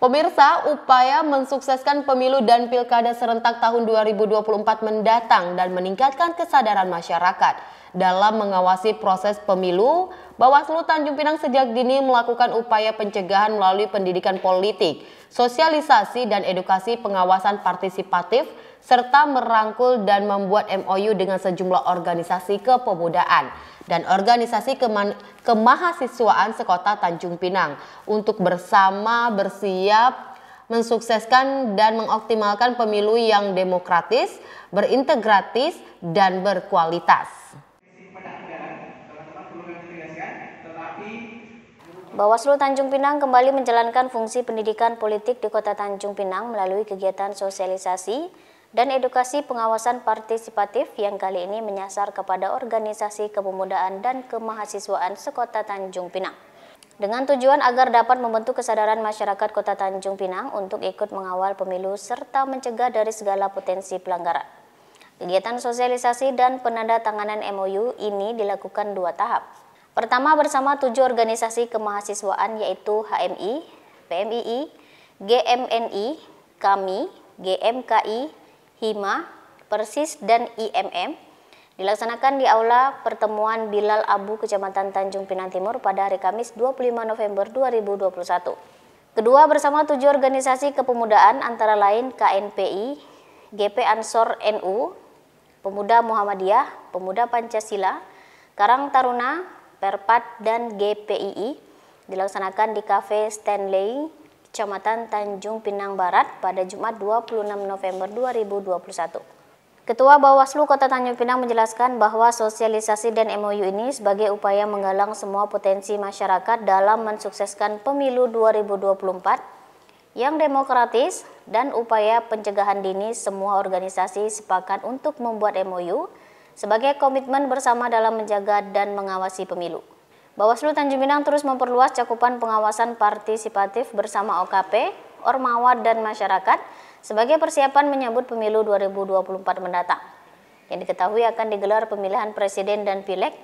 Pemirsa, upaya mensukseskan pemilu dan pilkada serentak tahun 2024 mendatang dan meningkatkan kesadaran masyarakat dalam mengawasi proses pemilu, Bawaslu Tanjung Pinang sejak dini melakukan upaya pencegahan melalui pendidikan politik, sosialisasi dan edukasi pengawasan partisipatif serta merangkul dan membuat MOU dengan sejumlah organisasi kepemudaan dan organisasi Keman kemahasiswaan sekota Tanjung Pinang untuk bersama bersiap mensukseskan dan mengoptimalkan pemilu yang demokratis, berintegratis, dan berkualitas. Bawaslu Tanjung Pinang kembali menjalankan fungsi pendidikan politik di Kota Tanjung Pinang melalui kegiatan sosialisasi dan edukasi pengawasan partisipatif yang kali ini menyasar kepada organisasi kepemudaan dan kemahasiswaan sekota Tanjung Pinang. Dengan tujuan agar dapat membentuk kesadaran masyarakat kota Tanjung Pinang untuk ikut mengawal pemilu serta mencegah dari segala potensi pelanggaran. Kegiatan sosialisasi dan penanda tanganan MOU ini dilakukan dua tahap. Pertama bersama tujuh organisasi kemahasiswaan yaitu HMI, PMII, GMNI, KAMI, GMKI, HIMA, PERSIS, dan IMM dilaksanakan di Aula Pertemuan Bilal Abu Kecamatan Tanjung Pinang Timur pada hari Kamis 25 November 2021. Kedua bersama tujuh organisasi kepemudaan antara lain KNPI, GP Ansor NU, Pemuda Muhammadiyah, Pemuda Pancasila, Karang Taruna, Perpat, dan GPII dilaksanakan di Cafe Stanley Kecamatan Tanjung Pinang Barat pada Jumat 26 November 2021. Ketua Bawaslu Kota Tanjung Pinang menjelaskan bahwa sosialisasi dan MOU ini sebagai upaya menggalang semua potensi masyarakat dalam mensukseskan pemilu 2024 yang demokratis dan upaya pencegahan dini semua organisasi sepakat untuk membuat MOU sebagai komitmen bersama dalam menjaga dan mengawasi pemilu. Bawaslu Tanjung Pinang terus memperluas cakupan pengawasan partisipatif bersama OKP, Ormawa, dan masyarakat sebagai persiapan menyambut pemilu 2024 mendatang. Yang diketahui akan digelar pemilihan presiden dan pileg,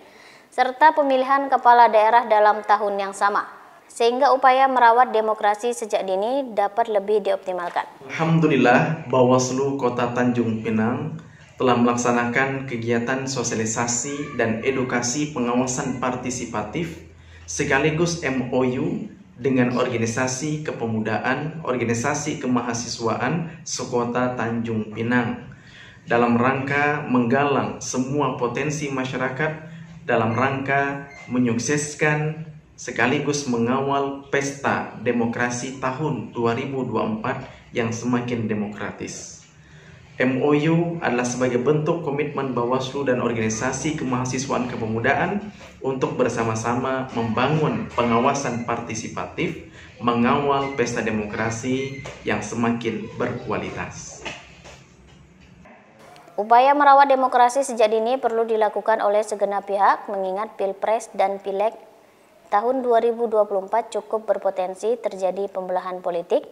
serta pemilihan kepala daerah dalam tahun yang sama, sehingga upaya merawat demokrasi sejak dini dapat lebih dioptimalkan. Alhamdulillah, Bawaslu Kota Tanjung Pinang telah melaksanakan kegiatan sosialisasi dan edukasi pengawasan partisipatif sekaligus MOU dengan organisasi kepemudaan, organisasi kemahasiswaan sekota Tanjung Pinang dalam rangka menggalang semua potensi masyarakat dalam rangka menyukseskan sekaligus mengawal pesta demokrasi tahun 2024 yang semakin demokratis. MOU adalah sebagai bentuk komitmen Bawaslu dan organisasi kemahasiswaan kepemudaan untuk bersama-sama membangun pengawasan partisipatif, mengawal pesta demokrasi yang semakin berkualitas. Upaya merawat demokrasi sejak dini perlu dilakukan oleh segenap pihak mengingat Pilpres dan Pileg tahun 2024 cukup berpotensi terjadi pembelahan politik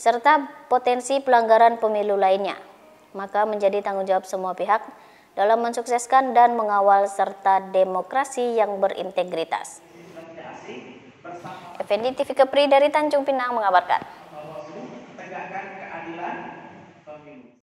serta potensi pelanggaran pemilu lainnya maka menjadi tanggung jawab semua pihak dalam mensukseskan dan mengawal serta demokrasi yang berintegritas. Effendi TV Kepri dari Tanjung Pinang mengabarkan.